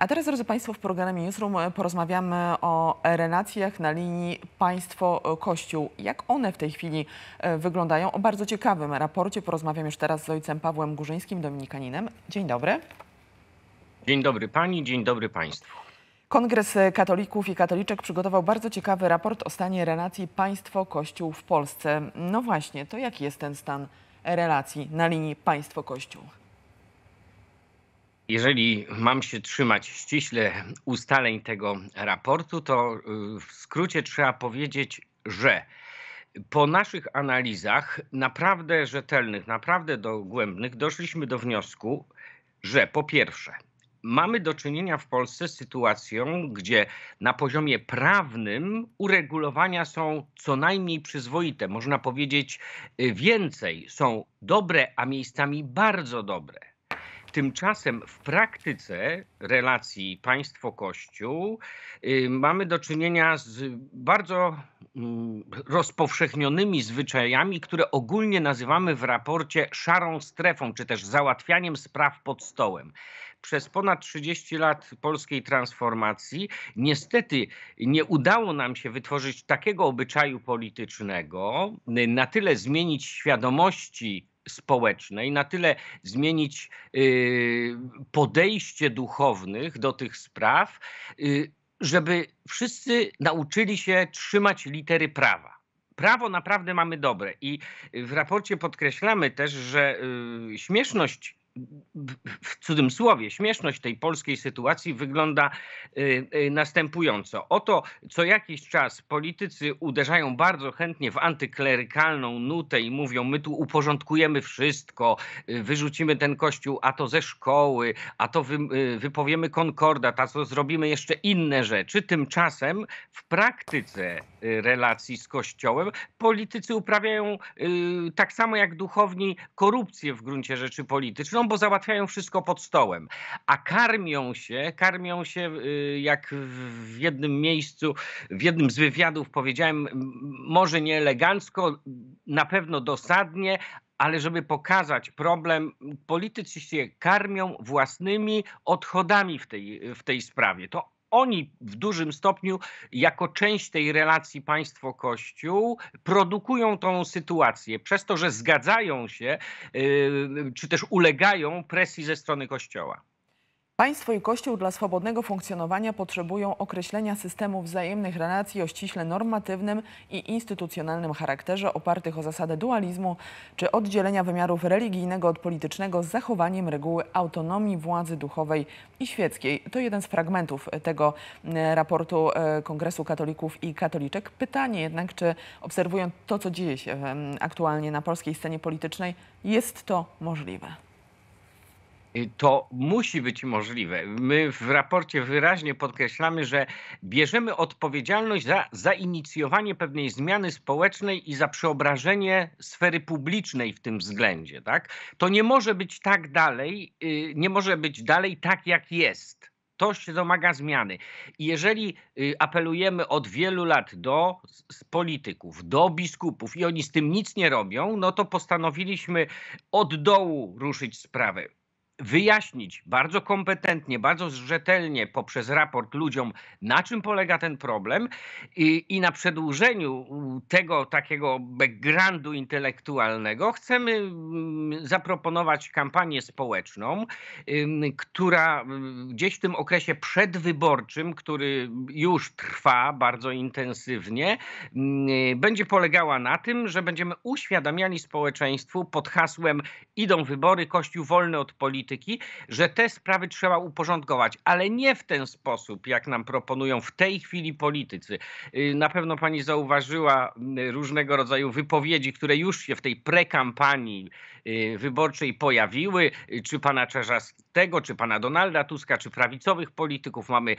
A teraz, drodzy Państwo, w programie Newsroom e, porozmawiamy o relacjach na linii państwo-kościół. Jak one w tej chwili e, wyglądają? O bardzo ciekawym raporcie porozmawiam już teraz z ojcem Pawłem Górzyńskim, dominikaninem. Dzień dobry. Dzień dobry Pani, dzień dobry Państwu. Kongres Katolików i Katoliczek przygotował bardzo ciekawy raport o stanie relacji państwo-kościół w Polsce. No właśnie, to jaki jest ten stan relacji na linii państwo-kościół? Jeżeli mam się trzymać ściśle ustaleń tego raportu, to y, w skrócie trzeba powiedzieć, że po naszych analizach, naprawdę rzetelnych, naprawdę dogłębnych, doszliśmy do wniosku, że po pierwsze, mamy do czynienia w Polsce z sytuacją, gdzie na poziomie prawnym uregulowania są co najmniej przyzwoite, można powiedzieć y, więcej, są dobre, a miejscami bardzo dobre. Tymczasem w praktyce relacji państwo-kościół y, mamy do czynienia z bardzo mm, rozpowszechnionymi zwyczajami, które ogólnie nazywamy w raporcie szarą strefą, czy też załatwianiem spraw pod stołem przez ponad 30 lat polskiej transformacji niestety nie udało nam się wytworzyć takiego obyczaju politycznego, y, na tyle zmienić świadomości społecznej, na tyle zmienić y, podejście duchownych do tych spraw, y, żeby wszyscy nauczyli się trzymać litery prawa. Prawo naprawdę mamy dobre i w raporcie podkreślamy też, że y, śmieszność w cudzysłowie, śmieszność tej polskiej sytuacji wygląda y, y, następująco. Oto co jakiś czas politycy uderzają bardzo chętnie w antyklerykalną nutę i mówią: My tu uporządkujemy wszystko, y, wyrzucimy ten kościół, a to ze szkoły, a to wypowiemy konkordat, a co zrobimy jeszcze inne rzeczy. Tymczasem w praktyce relacji z kościołem politycy uprawiają tak samo jak duchowni korupcję w gruncie rzeczy polityczną bo załatwiają wszystko pod stołem. A karmią się, karmią się, y, jak w jednym miejscu, w jednym z wywiadów powiedziałem, może nie elegancko, na pewno dosadnie, ale żeby pokazać problem, politycy się karmią własnymi odchodami w tej, w tej sprawie. To oni w dużym stopniu, jako część tej relacji państwo-kościół, produkują tą sytuację przez to, że zgadzają się, yy, czy też ulegają presji ze strony kościoła. Państwo i Kościół dla swobodnego funkcjonowania potrzebują określenia systemu wzajemnych relacji o ściśle normatywnym i instytucjonalnym charakterze opartych o zasadę dualizmu czy oddzielenia wymiarów religijnego od politycznego z zachowaniem reguły autonomii władzy duchowej i świeckiej. To jeden z fragmentów tego e, raportu e, Kongresu Katolików i Katoliczek. Pytanie jednak, czy obserwując to, co dzieje się aktualnie na polskiej scenie politycznej, jest to możliwe? Y, to musi być możliwe. My w raporcie wyraźnie podkreślamy, że bierzemy odpowiedzialność za zainicjowanie pewnej zmiany społecznej i za przeobrażenie sfery publicznej w tym względzie. Tak? To nie może być tak dalej, y, nie może być dalej tak, jak jest. To się domaga zmiany. I jeżeli y, apelujemy od wielu lat do polityków, do biskupów i oni z tym nic nie robią, no to postanowiliśmy od dołu ruszyć sprawę wyjaśnić bardzo kompetentnie, bardzo rzetelnie poprzez raport ludziom, na czym polega ten problem i, i na przedłużeniu tego takiego backgroundu intelektualnego chcemy mm, zaproponować kampanię społeczną, która gdzieś w tym okresie przedwyborczym, który już trwa bardzo intensywnie, będzie polegała na tym, że będziemy uświadamiali społeczeństwu pod hasłem idą wybory, Kościół wolny od polityki, polityki, że te sprawy trzeba uporządkować, ale nie w ten sposób, jak nam proponują w tej chwili politycy. Y, na pewno pani zauważyła y, różnego rodzaju wypowiedzi, które już się w tej prekampanii y, wyborczej pojawiły, czy pana Czerzastego, czy pana Donalda Tuska, czy prawicowych polityków. Mamy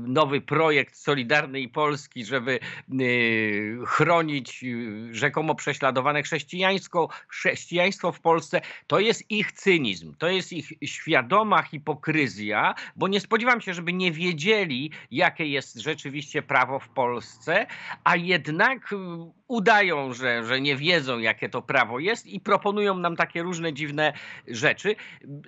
nowy projekt Solidarnej Polski, żeby chronić rzekomo prześladowane chrześcijańsko, chrześcijaństwo w Polsce. To jest ich cynizm. To jest jest ich świadoma hipokryzja, bo nie spodziewam się, żeby nie wiedzieli, jakie jest rzeczywiście prawo w Polsce, a jednak y, udają, że, że nie wiedzą, jakie to prawo jest i proponują nam takie różne dziwne rzeczy.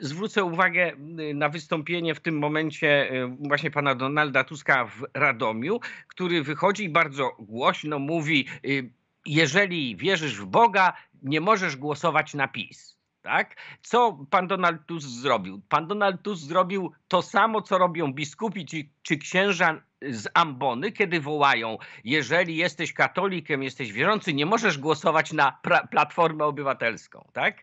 Zwrócę uwagę y, na wystąpienie w tym momencie y, właśnie pana Donalda Tuska w Radomiu, który wychodzi i bardzo głośno mówi, jeżeli wierzysz w Boga, nie możesz głosować na PiS. Tak? Co pan Donald Tusk zrobił? Pan Donald Tusk zrobił to samo, co robią biskupi czy, czy księża z ambony, kiedy wołają, jeżeli jesteś katolikiem, jesteś wierzący, nie możesz głosować na pra- Platformę Obywatelską, tak?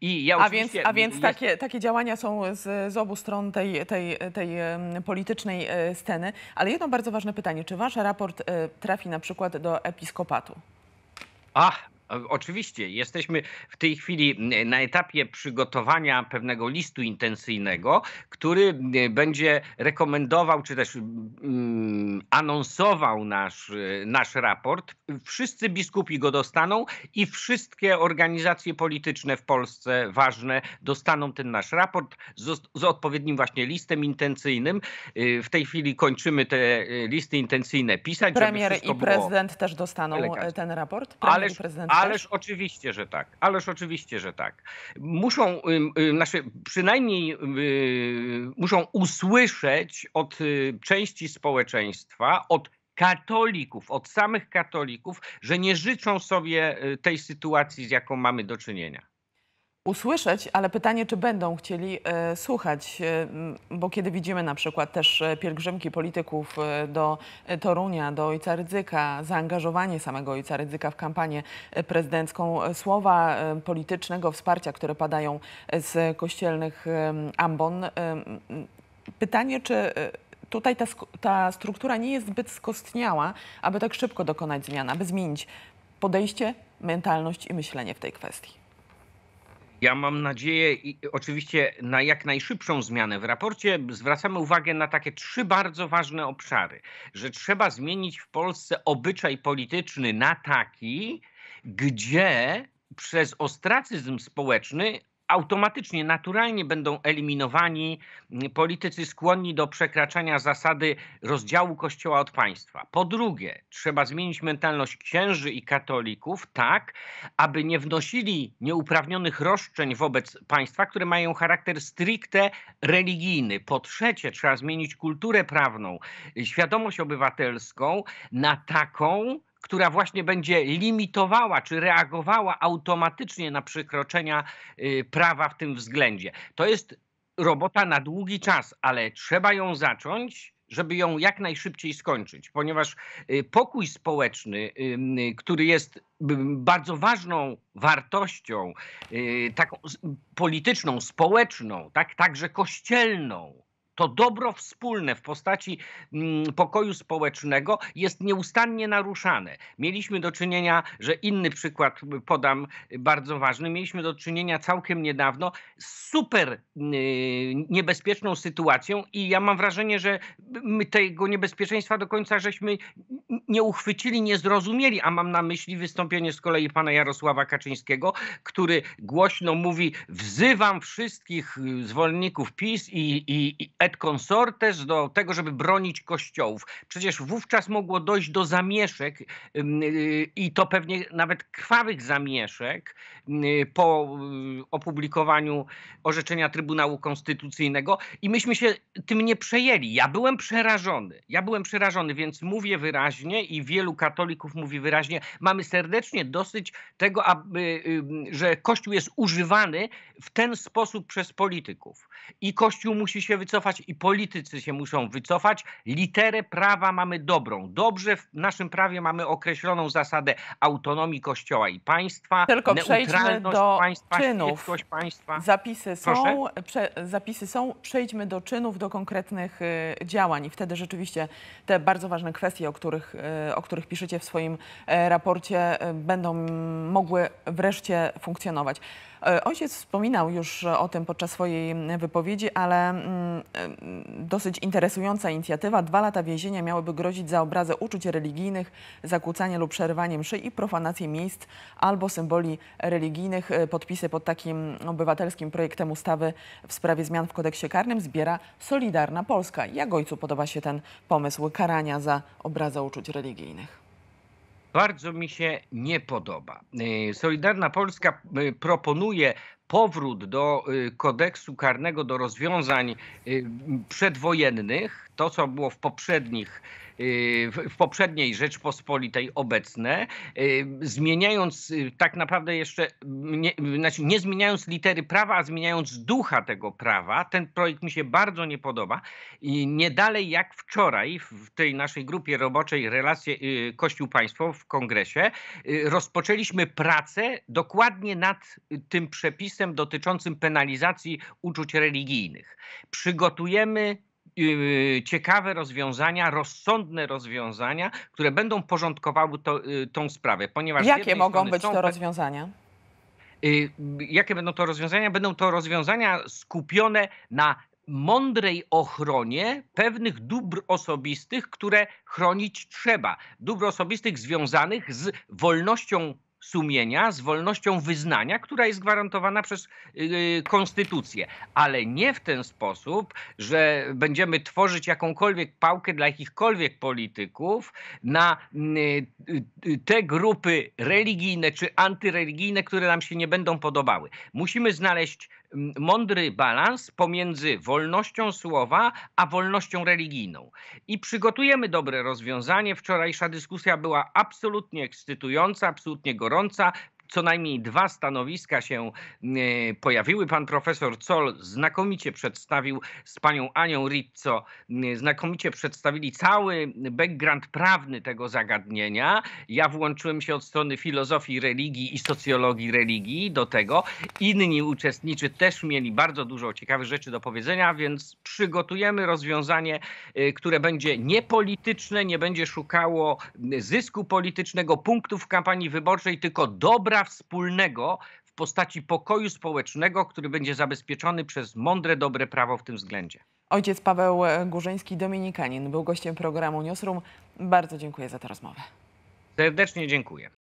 I ja a więc, a więc jest... takie, takie działania są z, z obu stron tej, tej, tej politycznej e, sceny. Ale jedno bardzo ważne pytanie, czy wasz raport e, trafi na przykład do episkopatu? Ach, Oczywiście, jesteśmy w tej chwili mm, na etapie przygotowania pewnego listu intencyjnego, który mm, będzie rekomendował, czy też mm, anonsował nasz, y, nasz raport. Wszyscy biskupi go dostaną i wszystkie organizacje polityczne w Polsce ważne dostaną ten nasz raport z, z odpowiednim właśnie listem intencyjnym. Y, w tej chwili kończymy te y, listy intencyjne pisać. Premier i prezydent też dostaną ten raport? Premier ależ, ależ oczywiście, że tak. Ależ oczywiście, że tak. Muszą, znaczy przynajmniej muszą usłyszeć od części społeczeństwa, od katolików, od samych katolików, że nie życzą sobie y, tej sytuacji, z jaką mamy do czynienia usłyszeć, ale pytanie, czy będą chcieli e, słuchać, e, bo kiedy widzimy na przykład też pielgrzymki polityków do Torunia, do Ojca Rydzyka, zaangażowanie samego Ojca Rydzyka w kampanię prezydencką, słowa e, politycznego wsparcia, które padają z kościelnych ambon, pytanie, czy tutaj ta, ta struktura nie jest zbyt skostniała, aby tak szybko dokonać zmian, aby zmienić podejście, mentalność i myślenie w tej kwestii. Ja mam nadzieję i oczywiście na jak najszybszą zmianę. W raporcie zwracamy uwagę na takie trzy bardzo ważne obszary, że trzeba zmienić w Polsce obyczaj polityczny na taki, gdzie przez ostracyzm społeczny automatycznie, naturalnie będą eliminowani mm, politycy skłonni do przekraczania zasady rozdziału Kościoła od państwa. Po drugie, trzeba zmienić mentalność księży i katolików tak, aby nie wnosili nieuprawnionych roszczeń wobec państwa, które mają charakter stricte religijny. Po trzecie, trzeba zmienić kulturę prawną, świadomość obywatelską na taką, która właśnie będzie limitowała czy reagowała automatycznie na przekroczenia y, prawa w tym względzie. To jest robota na długi czas, ale trzeba ją zacząć żeby ją jak najszybciej skończyć, ponieważ y, pokój społeczny, y, który jest bardzo ważną wartością, taką polityczną, społeczną, tak, także kościelną, to dobro wspólne w postaci mm, pokoju społecznego jest nieustannie naruszane. Mieliśmy do czynienia, że inny przykład podam bardzo ważny, mieliśmy do czynienia całkiem niedawno z super mm, niebezpieczną sytuacją i ja mam wrażenie, że my tego niebezpieczeństwa do końca żeśmy nie uchwycili, nie zrozumieli, a mam na myśli wystąpienie z kolei pana Jarosława Kaczyńskiego, który głośno mówi: Wzywam wszystkich y, zwolenników PiS i, i, i et consortes do tego, żeby bronić kościołów. Przecież wówczas mogło dojść do zamieszek y, i to pewnie nawet krwawych zamieszek y, po opublikowaniu orzeczenia Trybunału Konstytucyjnego i myśmy się tym nie przejęli. Ja byłem przerażony. Ja byłem przerażony, więc mówię wyraźnie, i wielu katolików mówi wyraźnie, mamy serdecznie dosyć tego, aby, że Kościół jest używany w ten sposób przez polityków. I Kościół musi się wycofać, i politycy się muszą wycofać. Literę prawa mamy dobrą. Dobrze w naszym prawie mamy określoną zasadę autonomii Kościoła i państwa, Tylko przejdźmy do państwa, czynów. państwa. Zapisy są, prze, zapisy są, przejdźmy do czynów, do konkretnych y, działań. I wtedy rzeczywiście te bardzo ważne kwestie, o których y, E, o których piszecie w swoim e, raporcie, e, będą mogły wreszcie funkcjonować. Ojciec wspominał już o tym podczas swojej wypowiedzi, ale mm, dosyć interesująca inicjatywa. Dwa lata więzienia miałyby grozić za obrazę uczuć religijnych, zakłócanie lub przerywanie mszy i profanację miejsc albo symboli religijnych. Podpisy pod takim obywatelskim projektem ustawy w sprawie zmian w kodeksie karnym zbiera Solidarna Polska. Jak ojcu podoba się ten pomysł karania za obrazę uczuć religijnych? religijnych. Bardzo mi się nie podoba. Y, Solidarna Polska y, proponuje powrót do y, kodeksu karnego, do rozwiązań przedwojennych, to, co było w poprzednich y, w poprzedniej Rzeczpospolitej obecne, y, zmieniając y, tak naprawdę jeszcze, nie, znaczy nie zmieniając litery prawa, a zmieniając ducha tego prawa. Ten projekt mi się bardzo nie podoba i nie dalej jak wczoraj w tej naszej grupie roboczej Relacje Kościół-Państwo w kongresie rozpoczęliśmy pracę dokładnie nad tym przepisem dotyczącym penalizacji uczuć religijnych. Przygotujemy Y, y, ciekawe rozwiązania, rozsądne rozwiązania, które będą porządkowały to, y, tą sprawę. Ponieważ Jakie mogą być to rozwiązania? Jakie będą to rozwiązania? Będą to rozwiązania skupione na mądrej ochronie pewnych dóbr osobistych, które chronić trzeba. Dóbr osobistych związanych z wolnością sumienia, z wolnością wyznania, która jest gwarantowana przez yy, konstytucję, ale nie w ten sposób, że będziemy tworzyć jakąkolwiek pałkę dla jakichkolwiek polityków na yy, te grupy religijne czy antyreligijne, które nam się nie będą podobały. Musimy znaleźć mądry balans pomiędzy wolnością słowa a wolnością religijną. I przygotujemy dobre rozwiązanie. Wczorajsza dyskusja była absolutnie ekscytująca, absolutnie gorąca co najmniej dwa stanowiska się e, pojawiły. Pan profesor Col znakomicie przedstawił z panią Anią Rizzo, znakomicie przedstawili cały background prawny tego zagadnienia. Ja włączyłem się od strony filozofii religii i socjologii religii do tego. Inni uczestniczy też mieli bardzo dużo ciekawych rzeczy do powiedzenia, więc przygotujemy rozwiązanie, e, które będzie niepolityczne, nie będzie szukało zysku politycznego, punktów w kampanii wyborczej, tylko dobra dobra wspólnego w postaci pokoju społecznego, który będzie zabezpieczony przez mądre, dobre prawo w tym względzie. Ojciec Paweł e, Górzyński, dominikanin, był gościem programu Newsroom. Bardzo dziękuję za tę rozmowę. Serdecznie dziękuję.